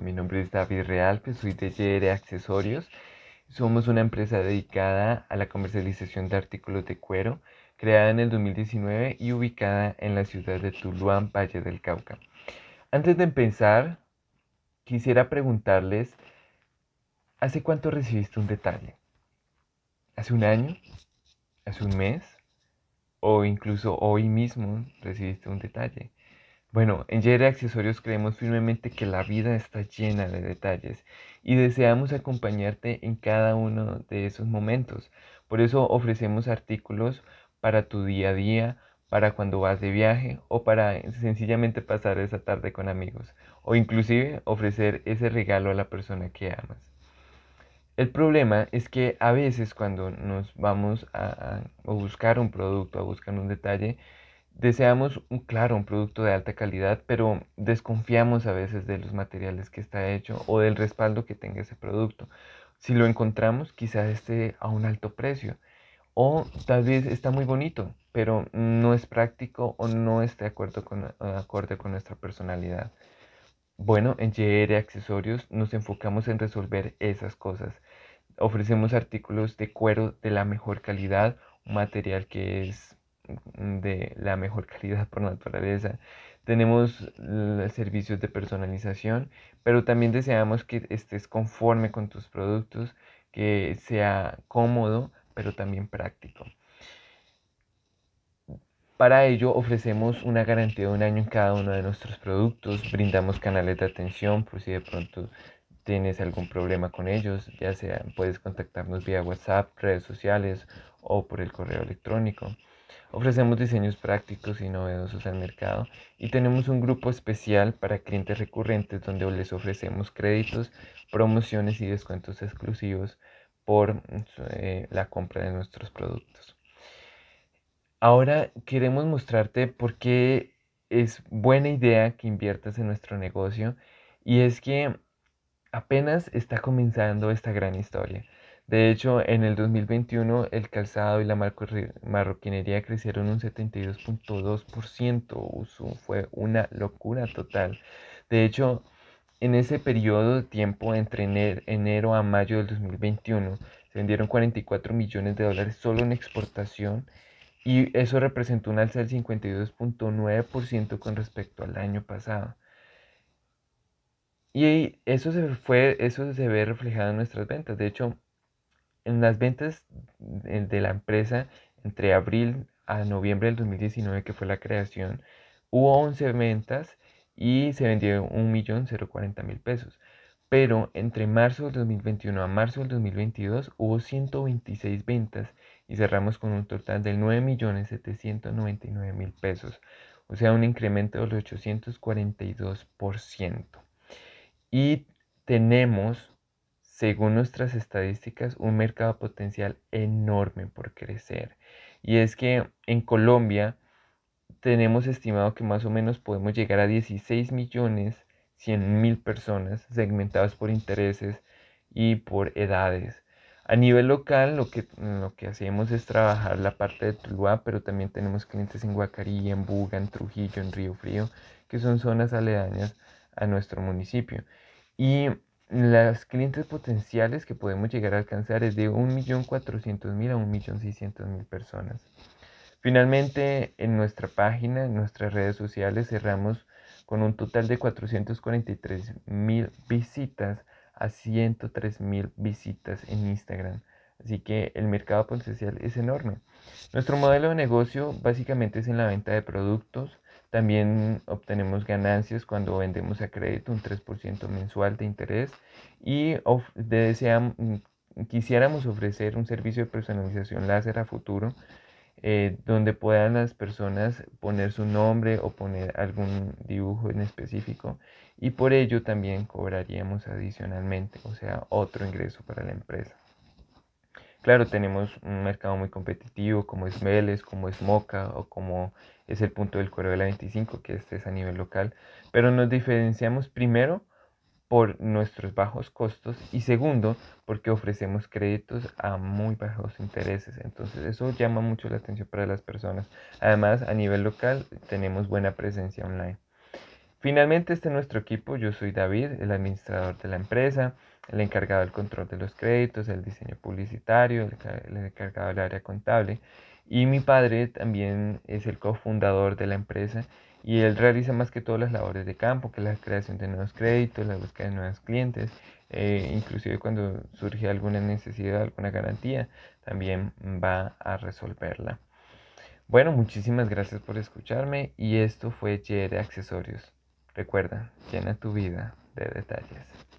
Mi nombre es David Realpe, pues, soy de de Accesorios. Somos una empresa dedicada a la comercialización de artículos de cuero, creada en el 2019 y ubicada en la ciudad de Tuluán, Valle del Cauca. Antes de empezar, quisiera preguntarles, ¿hace cuánto recibiste un detalle? ¿Hace un año? ¿Hace un mes? ¿O incluso hoy mismo recibiste un detalle? Bueno, en Yere Accesorios creemos firmemente que la vida está llena de detalles y deseamos acompañarte en cada uno de esos momentos. Por eso ofrecemos artículos para tu día a día, para cuando vas de viaje o para sencillamente pasar esa tarde con amigos o inclusive ofrecer ese regalo a la persona que amas. El problema es que a veces cuando nos vamos a, a buscar un producto, a buscar un detalle, Deseamos, un, claro, un producto de alta calidad, pero desconfiamos a veces de los materiales que está hecho o del respaldo que tenga ese producto. Si lo encontramos, quizás esté a un alto precio. O tal vez está muy bonito, pero no es práctico o no esté de acuerdo con, acorde con nuestra personalidad. Bueno, en JR Accesorios nos enfocamos en resolver esas cosas. Ofrecemos artículos de cuero de la mejor calidad, un material que es de la mejor calidad por naturaleza. Tenemos servicios de personalización, pero también deseamos que estés conforme con tus productos, que sea cómodo, pero también práctico. Para ello ofrecemos una garantía de un año en cada uno de nuestros productos, brindamos canales de atención por si de pronto tienes algún problema con ellos, ya sea puedes contactarnos vía WhatsApp, redes sociales o por el correo electrónico. Ofrecemos diseños prácticos y novedosos al mercado y tenemos un grupo especial para clientes recurrentes donde les ofrecemos créditos, promociones y descuentos exclusivos por eh, la compra de nuestros productos. Ahora queremos mostrarte por qué es buena idea que inviertas en nuestro negocio y es que apenas está comenzando esta gran historia. De hecho, en el 2021 el calzado y la marroquinería crecieron un 72.2%. Fue una locura total. De hecho, en ese periodo de tiempo, entre enero a mayo del 2021, se vendieron 44 millones de dólares solo en exportación y eso representó un alza del 52.9% con respecto al año pasado. Y eso se, fue, eso se ve reflejado en nuestras ventas. De hecho, en las ventas de la empresa entre abril a noviembre del 2019, que fue la creación, hubo 11 ventas y se vendió 1.040.000 pesos. Pero entre marzo del 2021 a marzo del 2022 hubo 126 ventas y cerramos con un total de 9.799.000 pesos, o sea, un incremento del 842%. Y tenemos según nuestras estadísticas, un mercado potencial enorme por crecer. Y es que en Colombia tenemos estimado que más o menos podemos llegar a 16 millones 100 mil personas segmentadas por intereses y por edades. A nivel local lo que, lo que hacemos es trabajar la parte de Tuluá, pero también tenemos clientes en Guacarí, en Buga, en Trujillo, en Río Frío, que son zonas aledañas a nuestro municipio. Y las clientes potenciales que podemos llegar a alcanzar es de 1.400.000 a 1.600.000 personas. Finalmente, en nuestra página, en nuestras redes sociales, cerramos con un total de 443.000 visitas a 103.000 visitas en Instagram. Así que el mercado potencial es enorme. Nuestro modelo de negocio básicamente es en la venta de productos, también obtenemos ganancias cuando vendemos a crédito, un 3% mensual de interés. Y quisiéramos ofrecer un servicio de personalización láser a futuro, eh, donde puedan las personas poner su nombre o poner algún dibujo en específico. Y por ello también cobraríamos adicionalmente, o sea, otro ingreso para la empresa. Claro, tenemos un mercado muy competitivo como es Meles, como es Moca o como es el punto del cuero de la 25, que este es a nivel local, pero nos diferenciamos primero por nuestros bajos costos y segundo porque ofrecemos créditos a muy bajos intereses entonces eso llama mucho la atención para las personas además a nivel local tenemos buena presencia online Finalmente, este es nuestro equipo. Yo soy David, el administrador de la empresa, el encargado del control de los créditos, el diseño publicitario, el, encargado del área contable. Y mi padre también es el cofundador de la empresa y él realiza más que todas las labores de campo, que es la creación de nuevos créditos, la búsqueda de nuevos clientes, eh, inclusive cuando surge alguna necesidad, alguna garantía, también va a resolverla. Bueno, muchísimas gracias por escucharme y esto fue de Accesorios. Recuerda, llena tu vida de detalles.